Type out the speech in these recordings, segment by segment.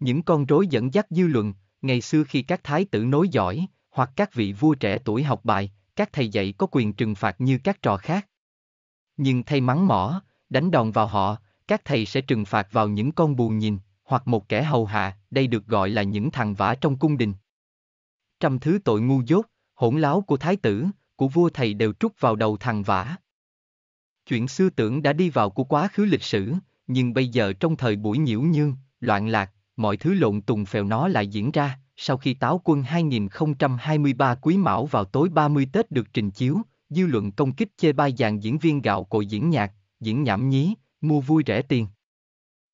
Những con rối dẫn dắt dư luận, ngày xưa khi các thái tử nối giỏi, hoặc các vị vua trẻ tuổi học bài, các thầy dạy có quyền trừng phạt như các trò khác. Nhưng thay mắng mỏ, đánh đòn vào họ, các thầy sẽ trừng phạt vào những con buồn nhìn, hoặc một kẻ hầu hạ, đây được gọi là những thằng vả trong cung đình. Trăm thứ tội ngu dốt, hỗn láo của thái tử, của vua thầy đều trút vào đầu thằng vả. Chuyện xưa tưởng đã đi vào của quá khứ lịch sử, nhưng bây giờ trong thời buổi nhiễu nhương, loạn lạc, mọi thứ lộn tùng phèo nó lại diễn ra, sau khi Táo quân 2023 Quý Mão vào tối 30 Tết được trình chiếu, dư luận công kích chê bai dàn diễn viên gạo cội diễn nhạc, diễn nhảm nhí, mua vui rẻ tiền.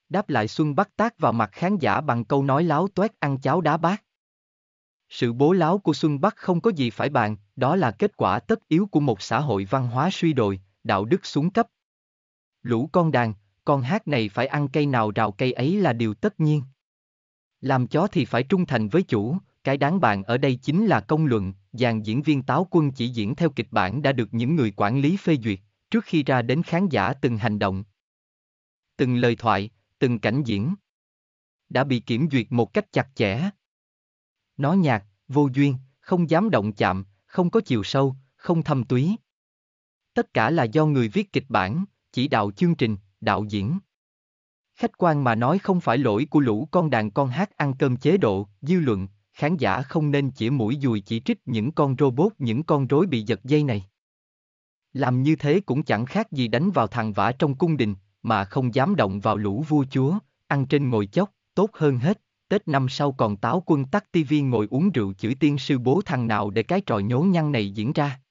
Đáp lại Xuân Bắc tác vào mặt khán giả bằng câu nói láo toét ăn cháo đá bát. Sự bố láo của Xuân Bắc không có gì phải bàn, đó là kết quả tất yếu của một xã hội văn hóa suy đồi, đạo đức xuống cấp. Lũ con đàn, con hát này phải ăn cây nào rào cây ấy là điều tất nhiên. Làm chó thì phải trung thành với chủ, cái đáng bàn ở đây chính là công luận, dàn diễn viên táo quân chỉ diễn theo kịch bản đã được những người quản lý phê duyệt, trước khi ra đến khán giả từng hành động. Từng lời thoại, từng cảnh diễn. Đã bị kiểm duyệt một cách chặt chẽ. Nó nhạt, vô duyên, không dám động chạm, không có chiều sâu, không thâm túy. Tất cả là do người viết kịch bản, chỉ đạo chương trình, đạo diễn. Khách quan mà nói không phải lỗi của lũ con đàn con hát ăn cơm chế độ, dư luận, khán giả không nên chỉ mũi dùi chỉ trích những con robot những con rối bị giật dây này. Làm như thế cũng chẳng khác gì đánh vào thằng vả trong cung đình, mà không dám động vào lũ vua chúa, ăn trên ngồi chốc, tốt hơn hết, Tết năm sau còn táo quân tắt tivi ngồi uống rượu chửi tiên sư bố thằng nào để cái trò nhố nhăn này diễn ra.